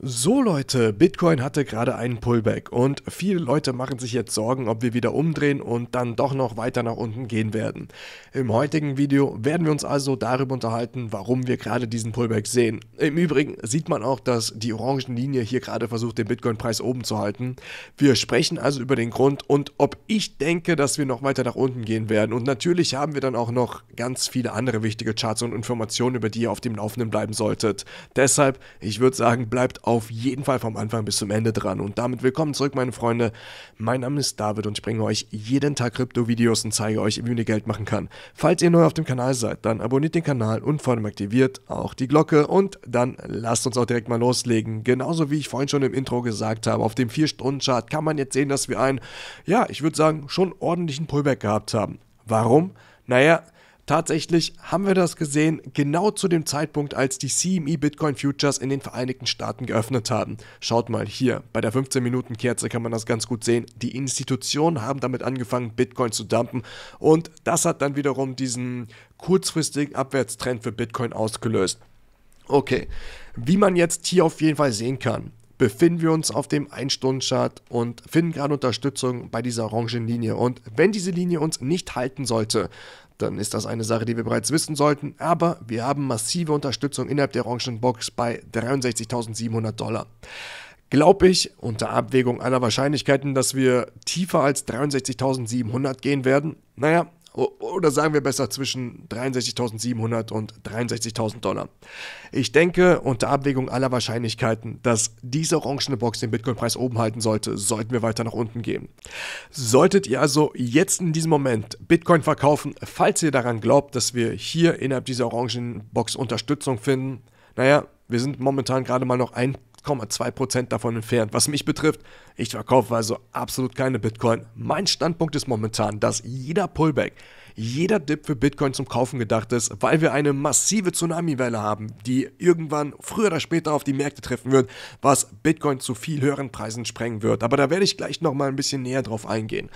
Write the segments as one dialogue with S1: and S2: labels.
S1: So Leute, Bitcoin hatte gerade einen Pullback und viele Leute machen sich jetzt Sorgen, ob wir wieder umdrehen und dann doch noch weiter nach unten gehen werden. Im heutigen Video werden wir uns also darüber unterhalten, warum wir gerade diesen Pullback sehen. Im Übrigen sieht man auch, dass die orangen Linie hier gerade versucht, den Bitcoin-Preis oben zu halten. Wir sprechen also über den Grund und ob ich denke, dass wir noch weiter nach unten gehen werden. Und natürlich haben wir dann auch noch ganz viele andere wichtige Charts und Informationen, über die ihr auf dem Laufenden bleiben solltet. Deshalb, ich würde sagen, bleibt auf jeden Fall vom Anfang bis zum Ende dran. Und damit willkommen zurück, meine Freunde. Mein Name ist David und ich bringe euch jeden Tag Krypto-Videos und zeige euch, wie man Geld machen kann. Falls ihr neu auf dem Kanal seid, dann abonniert den Kanal und vor allem aktiviert auch die Glocke und dann lasst uns auch direkt mal loslegen. Genauso wie ich vorhin schon im Intro gesagt habe, auf dem 4-Stunden-Chart kann man jetzt sehen, dass wir einen, ja, ich würde sagen, schon ordentlichen Pullback gehabt haben. Warum? Naja, Tatsächlich haben wir das gesehen, genau zu dem Zeitpunkt, als die CME Bitcoin Futures in den Vereinigten Staaten geöffnet haben. Schaut mal hier, bei der 15-Minuten-Kerze kann man das ganz gut sehen. Die Institutionen haben damit angefangen, Bitcoin zu dumpen und das hat dann wiederum diesen kurzfristigen Abwärtstrend für Bitcoin ausgelöst. Okay, wie man jetzt hier auf jeden Fall sehen kann, befinden wir uns auf dem 1-Stunden-Chart und finden gerade Unterstützung bei dieser orangen Linie. Und wenn diese Linie uns nicht halten sollte, dann ist das eine Sache, die wir bereits wissen sollten. Aber wir haben massive Unterstützung innerhalb der orangen Box bei 63.700 Dollar glaube ich, unter Abwägung aller Wahrscheinlichkeiten, dass wir tiefer als 63.700 gehen werden. Naja, oder sagen wir besser zwischen 63.700 und 63.000 Dollar. Ich denke, unter Abwägung aller Wahrscheinlichkeiten, dass diese orangene Box den Bitcoin-Preis oben halten sollte, sollten wir weiter nach unten gehen. Solltet ihr also jetzt in diesem Moment Bitcoin verkaufen, falls ihr daran glaubt, dass wir hier innerhalb dieser orangenen Box Unterstützung finden, naja, wir sind momentan gerade mal noch ein 0,2% davon entfernt. Was mich betrifft, ich verkaufe also absolut keine Bitcoin. Mein Standpunkt ist momentan, dass jeder Pullback jeder Dip für Bitcoin zum Kaufen gedacht ist, weil wir eine massive Tsunami-Welle haben, die irgendwann früher oder später auf die Märkte treffen wird, was Bitcoin zu viel höheren Preisen sprengen wird. Aber da werde ich gleich nochmal ein bisschen näher drauf eingehen.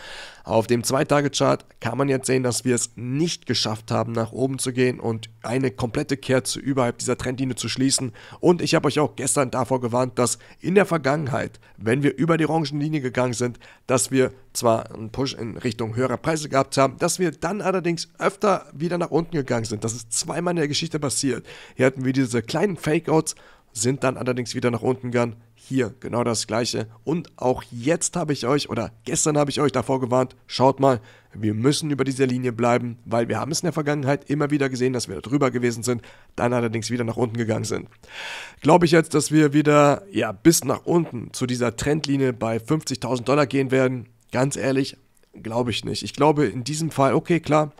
S1: Auf dem 2-Tage-Chart kann man jetzt sehen, dass wir es nicht geschafft haben, nach oben zu gehen und eine komplette Kerze überhalb dieser Trendlinie zu schließen. Und ich habe euch auch gestern davor gewarnt, dass in der Vergangenheit, wenn wir über die Orangenlinie gegangen sind, dass wir zwar einen Push in Richtung höherer Preise gehabt haben, dass wir dann allerdings öfter wieder nach unten gegangen sind. Das ist zweimal in der Geschichte passiert. Hier hatten wir diese kleinen Fakeouts, sind dann allerdings wieder nach unten gegangen. Hier genau das gleiche. Und auch jetzt habe ich euch, oder gestern habe ich euch davor gewarnt, schaut mal, wir müssen über dieser Linie bleiben, weil wir haben es in der Vergangenheit immer wieder gesehen, dass wir da drüber gewesen sind, dann allerdings wieder nach unten gegangen sind. Glaube ich jetzt, dass wir wieder ja, bis nach unten zu dieser Trendlinie bei 50.000 Dollar gehen werden? Ganz ehrlich, glaube ich nicht. Ich glaube in diesem Fall, okay, klar,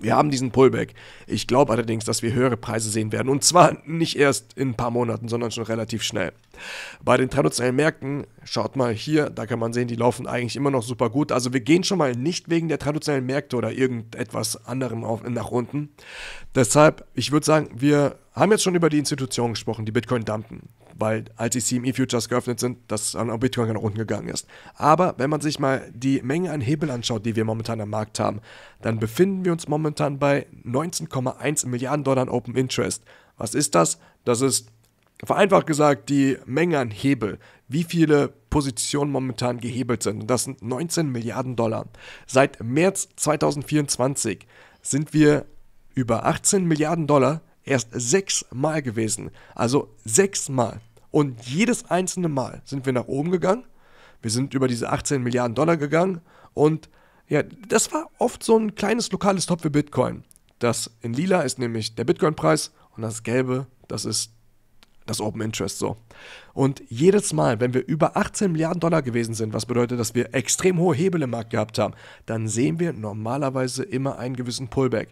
S1: wir haben diesen Pullback. Ich glaube allerdings, dass wir höhere Preise sehen werden. Und zwar nicht erst in ein paar Monaten, sondern schon relativ schnell. Bei den traditionellen Märkten, schaut mal hier, da kann man sehen, die laufen eigentlich immer noch super gut. Also wir gehen schon mal nicht wegen der traditionellen Märkte oder irgendetwas anderem auf, nach unten. Deshalb, ich würde sagen, wir haben jetzt schon über die Institutionen gesprochen, die Bitcoin dumpen weil als die CME-Futures geöffnet sind, das an Bitcoin nach unten gegangen ist. Aber wenn man sich mal die Menge an Hebel anschaut, die wir momentan am Markt haben, dann befinden wir uns momentan bei 19,1 Milliarden Dollar Open Interest. Was ist das? Das ist vereinfacht gesagt die Menge an Hebel, wie viele Positionen momentan gehebelt sind. Und Das sind 19 Milliarden Dollar. Seit März 2024 sind wir über 18 Milliarden Dollar erst sechsmal gewesen. Also sechsmal. Und jedes einzelne Mal sind wir nach oben gegangen. Wir sind über diese 18 Milliarden Dollar gegangen. Und ja, das war oft so ein kleines lokales Top für Bitcoin. Das in lila ist nämlich der Bitcoin-Preis und das gelbe, das ist das Open Interest so. Und jedes Mal, wenn wir über 18 Milliarden Dollar gewesen sind, was bedeutet, dass wir extrem hohe Hebel im Markt gehabt haben, dann sehen wir normalerweise immer einen gewissen Pullback.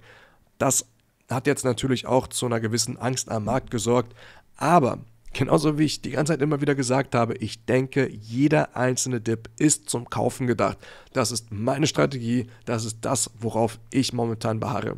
S1: Das hat jetzt natürlich auch zu einer gewissen Angst am Markt gesorgt. Aber genauso wie ich die ganze Zeit immer wieder gesagt habe, ich denke, jeder einzelne Dip ist zum Kaufen gedacht. Das ist meine Strategie, das ist das, worauf ich momentan beharre.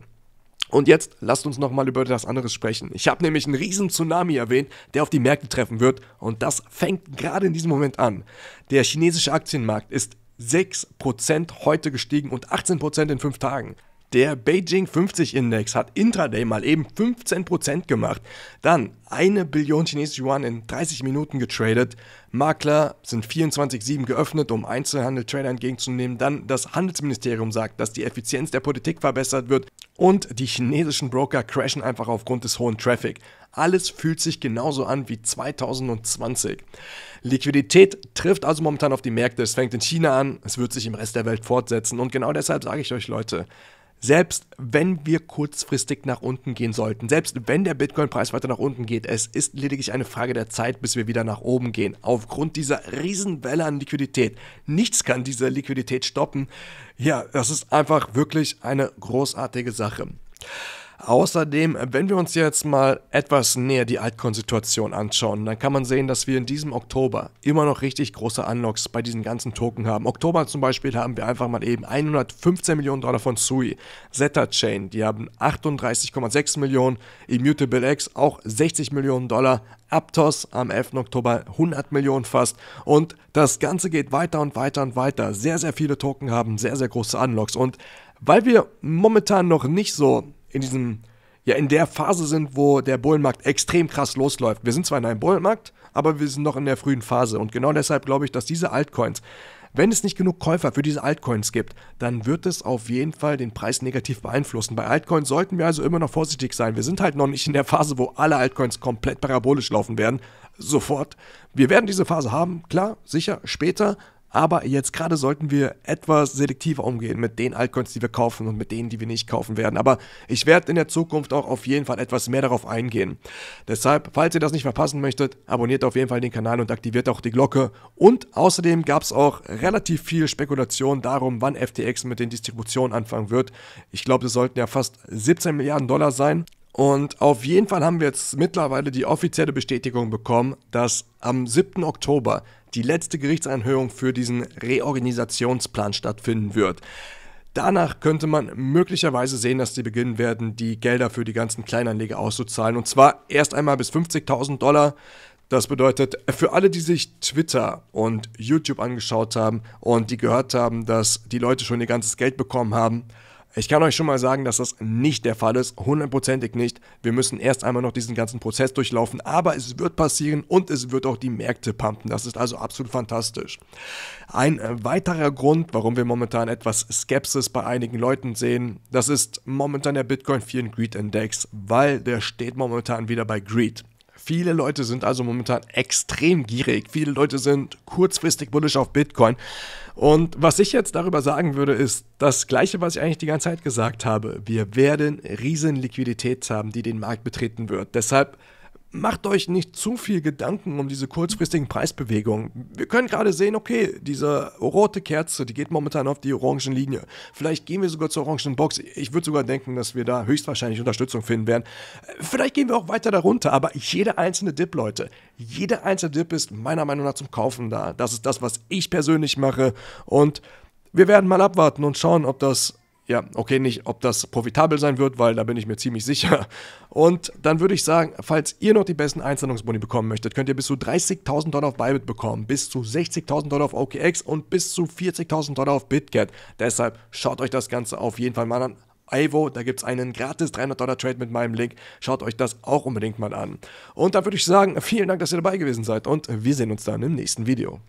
S1: Und jetzt lasst uns nochmal über etwas anderes sprechen. Ich habe nämlich einen riesen Tsunami erwähnt, der auf die Märkte treffen wird und das fängt gerade in diesem Moment an. Der chinesische Aktienmarkt ist 6% heute gestiegen und 18% in 5 Tagen. Der Beijing 50 Index hat intraday mal eben 15% gemacht. Dann eine Billion chinesische Yuan in 30 Minuten getradet. Makler sind 24-7 geöffnet, um Einzelhandel-Trader entgegenzunehmen. Dann das Handelsministerium sagt, dass die Effizienz der Politik verbessert wird. Und die chinesischen Broker crashen einfach aufgrund des hohen Traffic. Alles fühlt sich genauso an wie 2020. Liquidität trifft also momentan auf die Märkte. Es fängt in China an, es wird sich im Rest der Welt fortsetzen. Und genau deshalb sage ich euch, Leute, selbst wenn wir kurzfristig nach unten gehen sollten, selbst wenn der Bitcoin-Preis weiter nach unten geht, es ist lediglich eine Frage der Zeit, bis wir wieder nach oben gehen. Aufgrund dieser Riesenwelle an Liquidität. Nichts kann diese Liquidität stoppen. Ja, das ist einfach wirklich eine großartige Sache. Außerdem, wenn wir uns jetzt mal etwas näher die Altcoin-Situation anschauen, dann kann man sehen, dass wir in diesem Oktober immer noch richtig große Unlocks bei diesen ganzen Token haben. Oktober zum Beispiel haben wir einfach mal eben 115 Millionen Dollar von Sui, Zeta Chain, die haben 38,6 Millionen, Immutable X auch 60 Millionen Dollar, Aptos am 11. Oktober 100 Millionen fast und das Ganze geht weiter und weiter und weiter. Sehr, sehr viele Token haben sehr, sehr große Unlocks und weil wir momentan noch nicht so in diesem, ja, in der Phase sind, wo der Bullenmarkt extrem krass losläuft. Wir sind zwar in einem Bullenmarkt, aber wir sind noch in der frühen Phase. Und genau deshalb glaube ich, dass diese Altcoins, wenn es nicht genug Käufer für diese Altcoins gibt, dann wird es auf jeden Fall den Preis negativ beeinflussen. Bei Altcoins sollten wir also immer noch vorsichtig sein. Wir sind halt noch nicht in der Phase, wo alle Altcoins komplett parabolisch laufen werden. Sofort. Wir werden diese Phase haben, klar, sicher, später. Aber jetzt gerade sollten wir etwas selektiver umgehen mit den Altcoins, die wir kaufen und mit denen, die wir nicht kaufen werden. Aber ich werde in der Zukunft auch auf jeden Fall etwas mehr darauf eingehen. Deshalb, falls ihr das nicht verpassen möchtet, abonniert auf jeden Fall den Kanal und aktiviert auch die Glocke. Und außerdem gab es auch relativ viel Spekulation darum, wann FTX mit den Distributionen anfangen wird. Ich glaube, es sollten ja fast 17 Milliarden Dollar sein. Und auf jeden Fall haben wir jetzt mittlerweile die offizielle Bestätigung bekommen, dass am 7. Oktober die letzte Gerichtsanhörung für diesen Reorganisationsplan stattfinden wird. Danach könnte man möglicherweise sehen, dass sie beginnen werden, die Gelder für die ganzen Kleinanleger auszuzahlen. Und zwar erst einmal bis 50.000 Dollar. Das bedeutet, für alle, die sich Twitter und YouTube angeschaut haben und die gehört haben, dass die Leute schon ihr ganzes Geld bekommen haben, ich kann euch schon mal sagen, dass das nicht der Fall ist, hundertprozentig nicht. Wir müssen erst einmal noch diesen ganzen Prozess durchlaufen, aber es wird passieren und es wird auch die Märkte pumpen. Das ist also absolut fantastisch. Ein äh, weiterer Grund, warum wir momentan etwas Skepsis bei einigen Leuten sehen, das ist momentan der Bitcoin 4 Greed Index, weil der steht momentan wieder bei Greed. Viele Leute sind also momentan extrem gierig. Viele Leute sind kurzfristig bullish auf Bitcoin. Und was ich jetzt darüber sagen würde, ist das Gleiche, was ich eigentlich die ganze Zeit gesagt habe. Wir werden riesen Liquidität haben, die den Markt betreten wird. Deshalb macht euch nicht zu viel Gedanken um diese kurzfristigen Preisbewegungen. Wir können gerade sehen, okay, diese rote Kerze, die geht momentan auf die orangen Linie. Vielleicht gehen wir sogar zur orangen Box. Ich würde sogar denken, dass wir da höchstwahrscheinlich Unterstützung finden werden. Vielleicht gehen wir auch weiter darunter, aber jeder einzelne Dip, Leute, jeder einzelne Dip ist meiner Meinung nach zum Kaufen da. Das ist das, was ich persönlich mache und wir werden mal abwarten und schauen, ob das ja, okay, nicht, ob das profitabel sein wird, weil da bin ich mir ziemlich sicher. Und dann würde ich sagen, falls ihr noch die besten Einzahlungsboni bekommen möchtet, könnt ihr bis zu 30.000 Dollar auf Bybit bekommen, bis zu 60.000 Dollar auf OKX und bis zu 40.000 Dollar auf BitGet. Deshalb schaut euch das Ganze auf jeden Fall mal an. Ivo, da gibt es einen gratis 300-Dollar-Trade mit meinem Link. Schaut euch das auch unbedingt mal an. Und dann würde ich sagen, vielen Dank, dass ihr dabei gewesen seid und wir sehen uns dann im nächsten Video.